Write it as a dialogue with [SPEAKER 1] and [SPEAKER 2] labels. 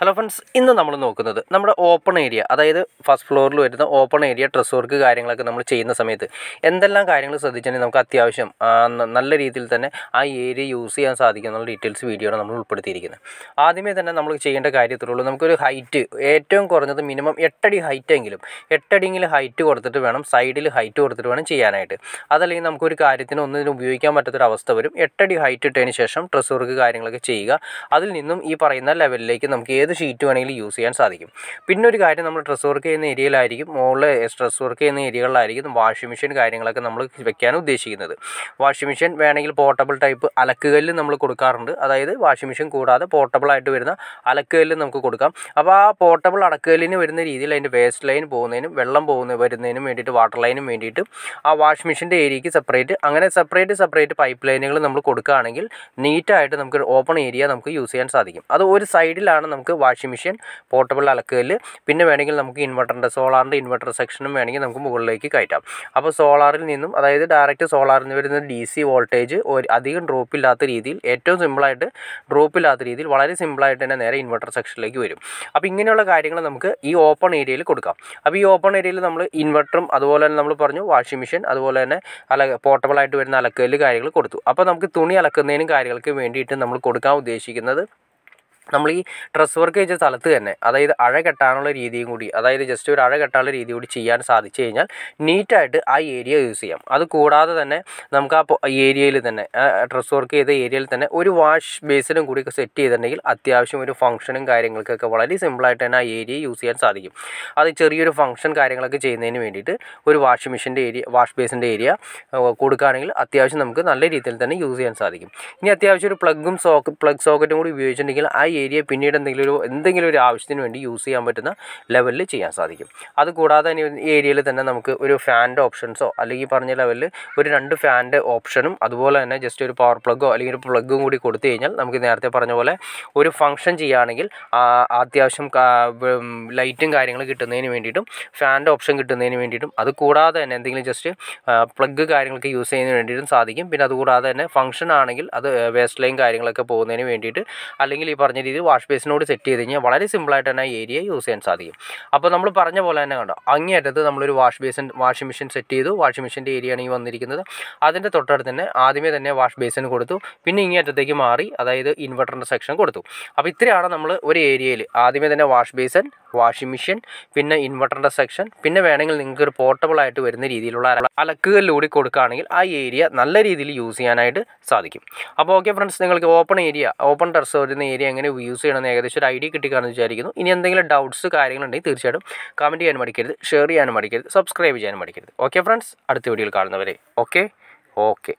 [SPEAKER 1] hello friends ഇന്ന് നമ്മൾ നോക്കുന്നത് നമ്മുടെ ഓപ്പൺ ഏരിയ അതായത് ഫസ്റ്റ് ഫ്ലോറിൽ വരുന്ന ഓപ്പൺ ഏരിയ ഡ്രസ് വർക്ക് കാര്യങ്ങളൊക്കെ നമ്മൾ ചെയ്യുന്ന സമയത്ത് എന്തെല്ലാം കാര്യങ്ങൾ ശ്രദ്ധിച്ചാൽ നമുക്ക് അത്യാവശ്യം നല്ല രീതിയിൽ തന്നെ ആ ഏരിയ യൂസ് ചെയ്യാൻ എന്നുള്ള ഡീറ്റെയിൽസ് വീഡിയോയാണ് നമ്മൾ ഉൾപ്പെടുത്തിയിരിക്കുന്നത് ആദ്യമേ തന്നെ നമ്മൾ ചെയ്യേണ്ട കാര്യത്തിലുള്ളൂ നമുക്കൊരു ഹൈറ്റ് ഏറ്റവും കുറഞ്ഞത് മിനിമം എട്ടടി ഹൈറ്റെങ്കിലും എട്ടടിയിൽ ഹൈറ്റ് കൊടുത്തിട്ട് വേണം സൈഡിൽ ഹൈറ്റ് കൊടുത്തിട്ട് വേണം ചെയ്യാനായിട്ട് അതല്ലെങ്കിൽ നമുക്കൊരു കാര്യത്തിന് ഒന്നിനും ഉപയോഗിക്കാൻ പറ്റാത്തൊരു അവസ്ഥ വരും എട്ടടി ഹൈറ്റ് ഇട്ടതിന് ശേഷം ഡ്രസ് വർക്ക് കാര്യങ്ങളൊക്കെ ചെയ്യുക അതിൽ നിന്നും ഈ പറയുന്ന ലെവലിലേക്ക് നമുക്ക് ഏത് ഷീറ്റ് വേണമെങ്കിലും യൂസ് ചെയ്യാൻ സാധിക്കും പിന്നെ ഒരു കാര്യം നമ്മൾ ഡ്രസ് വർക്ക് ചെയ്യുന്ന ഏരിയയിലായിരിക്കും മുകളിൽ ഡ്രസ് വർക്ക് ചെയ്യുന്ന ഏരിയകളിലായിരിക്കും വാഷിംഗ് മെഷീൻ കാര്യങ്ങളൊക്കെ നമ്മൾ വെക്കാൻ ഉദ്ദേശിക്കുന്നത് വാഷിംഗ് മെഷീൻ വേണമെങ്കിൽ പോർട്ടബിൾ ടൈപ്പ് അലക്കുകല്ല് നമ്മൾ കൊടുക്കാറുണ്ട് അതായത് വാഷിംഗ് മെഷീൻ കൂടാതെ പോർട്ടബിൾ ആയിട്ട് വരുന്ന അലക്കുകല്ല് നമുക്ക് കൊടുക്കാം അപ്പോൾ ആ പോർട്ടബിൾ അടക്കുകല്ലിന് വരുന്ന രീതിയിൽ അതിൻ്റെ വേസ്റ്റ് ലൈൻ പോകുന്നതിനും വെള്ളം പോകുന്ന വരുന്നതിനും വേണ്ടിയിട്ട് വാട്ടർ ലൈനും വേണ്ടിയിട്ട് ആ വാഷിംഗ് മെഷീൻ്റെ ഏരിയയ്ക്ക് സെപ്പറേറ്റ് അങ്ങനെ സെപ്പറേറ്റ് സെപ്പറേറ്റ് പൈപ്പ് ലൈനുകൾ നമ്മൾ കൊടുക്കുകയാണെങ്കിൽ നീറ്റായിട്ട് നമുക്ക് ഓപ്പൺ ഏരിയ നമുക്ക് യൂസ് ചെയ്യാൻ സാധിക്കും അത് ഒരു സൈഡിലാണ് നമുക്ക് വാഷിംഗ് മെഷീൻ പോർട്ടബിൾ അലക്കുകല് പിന്നെ വേണമെങ്കിൽ നമുക്ക് ഇൻവെർട്ടറിൻ്റെ സോളാറിൻ്റെ ഇൻവെർട്ടർ സെക്ഷനും വേണമെങ്കിൽ നമുക്ക് മുകളിലേക്ക് കയറ്റാം അപ്പോൾ സോളാറിൽ നിന്നും അതായത് ഡയറക്റ്റ് സോളാറിൽ നിന്ന് വരുന്ന ഡി സി വോൾട്ടേജ് ഒരു അധികം ഇല്ലാത്ത രീതിയിൽ ഏറ്റവും സിമ്പിളായിട്ട് ഇല്ലാത്ത രീതിയിൽ വളരെ സിമ്പിളായിട്ട് തന്നെ നേരെ ഇൻവെർട്ടർ സെക്ഷനിലേക്ക് വരും അപ്പോൾ ഇങ്ങനെയുള്ള കാര്യങ്ങൾ നമുക്ക് ഈ ഓപ്പൺ ഏരിയയിൽ കൊടുക്കാം അപ്പോൾ ഈ ഓപ്പൺ ഏരിയയിൽ നമ്മൾ ഇൻവെർട്ടറും അതുപോലെ തന്നെ നമ്മൾ പറഞ്ഞു വാഷിംഗ് മെഷീൻ അതുപോലെ തന്നെ അല പോർട്ടബിളായിട്ട് വരുന്ന അലക്കല് കാര്യങ്ങൾ കൊടുത്തു അപ്പോൾ നമുക്ക് തുണി അലക്കുന്നതിനും കാര്യങ്ങൾക്ക് വേണ്ടിയിട്ട് നമ്മൾ കൊടുക്കാൻ ഉദ്ദേശിക്കുന്നത് നമ്മൾ ഈ ഡ്രസ്സ് വർക്ക് ചെയ്ത സ്ഥലത്ത് തന്നെ അതായത് അഴ കെട്ടാനുള്ള രീതിയും കൂടി അതായത് ജസ്റ്റ് ഒരു അഴ കെട്ടാനുള്ള രീതി കൂടി ചെയ്യാൻ സാധിച്ചു കഴിഞ്ഞാൽ നീറ്റായിട്ട് ആ ഏരിയ യൂസ് ചെയ്യാം അത് കൂടാതെ തന്നെ നമുക്ക് ആ ഏരിയയിൽ തന്നെ ഡ്രസ്സ് വർക്ക് ചെയ്ത ഏരിയയിൽ തന്നെ ഒരു വാഷ് ബേസിനും കൂടി സെറ്റ് ചെയ്തിട്ടുണ്ടെങ്കിൽ അത്യാവശ്യം ഒരു ഫംഗ്ഷനും കാര്യങ്ങൾക്കൊക്കെ വളരെ സിമ്പിളായിട്ട് തന്നെ ആ ഏരിയ യൂസ് ചെയ്യാൻ സാധിക്കും അത് ചെറിയൊരു ഫംഗ്ഷൻ കാര്യങ്ങളൊക്കെ ചെയ്യുന്നതിന് വേണ്ടിയിട്ട് ഒരു വാഷിംഗ് മെഷീൻ്റെ ഏരിയ വാഷ് ബേസിൻ്റെ ഏരിയ കൊടുക്കുകയാണെങ്കിൽ അത്യാവശ്യം നമുക്ക് നല്ല രീതിയിൽ തന്നെ യൂസ് ചെയ്യാൻ സാധിക്കും ഇനി അത്യാവശ്യം ഒരു പ്ലഗും സോക്ക് പ്ലഗ് സോക്കറ്റും കൂടി ഉപയോഗിച്ചിട്ടുണ്ടെങ്കിൽ ആ ഏരിയ പിന്നീട് എന്തെങ്കിലും ഒരു എന്തെങ്കിലും ഒരു ആവശ്യത്തിന് വേണ്ടി യൂസ് ചെയ്യാൻ പറ്റുന്ന ലെവലിൽ ചെയ്യാൻ സാധിക്കും അതുകൂടാതെ തന്നെ ഈ ഏരിയയിൽ തന്നെ നമുക്ക് ഒരു ഫാൻ്റെ ഓപ്ഷൻസോ അല്ലെങ്കിൽ പറഞ്ഞ ലെവലിൽ ഒരു രണ്ട് ഫാൻ്റെ ഓപ്ഷനും അതുപോലെ തന്നെ ജസ്റ്റ് ഒരു പവർ പ്ലഗോ അല്ലെങ്കിൽ ഒരു പ്ലഗും കൂടി കൊടുത്തു കഴിഞ്ഞാൽ നമുക്ക് നേരത്തെ പറഞ്ഞ പോലെ ഒരു ഫംഗ്ഷൻ ചെയ്യുകയാണെങ്കിൽ അത്യാവശ്യം ലൈറ്റും കാര്യങ്ങളും കിട്ടുന്നതിന് വേണ്ടിയിട്ടും ഫാൻ്റെ ഓപ്ഷൻ കിട്ടുന്നതിന് വേണ്ടിയിട്ടും അത് കൂടാതെ തന്നെ എന്തെങ്കിലും ജസ്റ്റ് പ്ലഗ് കാര്യങ്ങൾക്ക് യൂസ് ചെയ്യുന്നതിന് വേണ്ടിയിട്ടും സാധിക്കും പിന്നെ അതുകൂടാതെ തന്നെ ഫംഗ്ഷൻ ആണെങ്കിൽ അത് വേസ്റ്റ് ലൈൻ കാര്യങ്ങളൊക്കെ പോകുന്നതിന് വേണ്ടിയിട്ട് അല്ലെങ്കിൽ ഈ പറഞ്ഞ രീതിയിൽ വാഷ് ബേസിനോട് സെറ്റ് ചെയ്ത് കഴിഞ്ഞാൽ വളരെ സിമ്പിളായിട്ട് തന്നെ ആ ഏരിയ യൂസ് ചെയ്യാൻ സാധിക്കും അപ്പോൾ നമ്മൾ പറഞ്ഞ പോലെ തന്നെ കണ്ടോ അങ്ങേയറ്റത്ത് നമ്മളൊരു wash basin washing machine set ചെയ്തു വാഷിംഗ് മെഷീൻ്റെ ഏരിയയാണ് ഈ വന്നിരിക്കുന്നത് അതിൻ്റെ തൊട്ടടുത്ത് തന്നെ ആദ്യമേ തന്നെ വാഷ് ബേസിന് കൊടുത്തു പിന്നെ ഇങ്ങേറ്റത്തേക്ക് മാറി അതായത് ഇൻവെർട്ടറിൻ്റെ സെക്ഷൻ കൊടുത്തു അപ്പോൾ ഇത്രയാണ് നമ്മൾ ഒരു ഏരിയയിൽ ആദ്യമേ തന്നെ വാഷ് ബേസൻ വാഷിംഗ് മെഷീൻ പിന്നെ ഇൻവെർട്ടറിൻ്റെ സെക്ഷൻ പിന്നെ വേണമെങ്കിൽ നിങ്ങൾക്ക് ഒരു പോർട്ടബിൾ ആയിട്ട് വരുന്ന രീതിയിലുള്ള അലക്കുകളിലൂടെ കൊടുക്കുകയാണെങ്കിൽ ആ ഏരിയ നല്ല രീതിയിൽ യൂസ് ചെയ്യാനായിട്ട് സാധിക്കും അപ്പോൾ ഓക്കെ ഫ്രണ്ട്സ് നിങ്ങൾക്ക് ഓപ്പൺ ഏരിയ ഓപ്പൺ ടെറസ് വരുന്ന ഏരിയ എങ്ങനെ യൂസ് ചെയ്യണമെന്ന് ഏകദേശം ഒരു ഐഡിയ കിട്ടിക്കാണെന്ന് വിചാരിക്കുന്നു ഇനി എന്തെങ്കിലും ഡൗട്ട്സ് കാര്യങ്ങളുണ്ടെങ്കിൽ തീർച്ചയായിട്ടും കമൻറ്റ് ചെയ്യാനും മടിക്കരുത് ഷെയർ ചെയ്യാനും മടിക്കരുത് സബ്സ്ക്രൈബ് ചെയ്യാനും മടിക്കരുത് ഓക്കെ ഫ്രണ്ട്സ് അടുത്ത വീഡിയോയിൽ കാണുന്നവരെ ഓക്കെ ഓക്കെ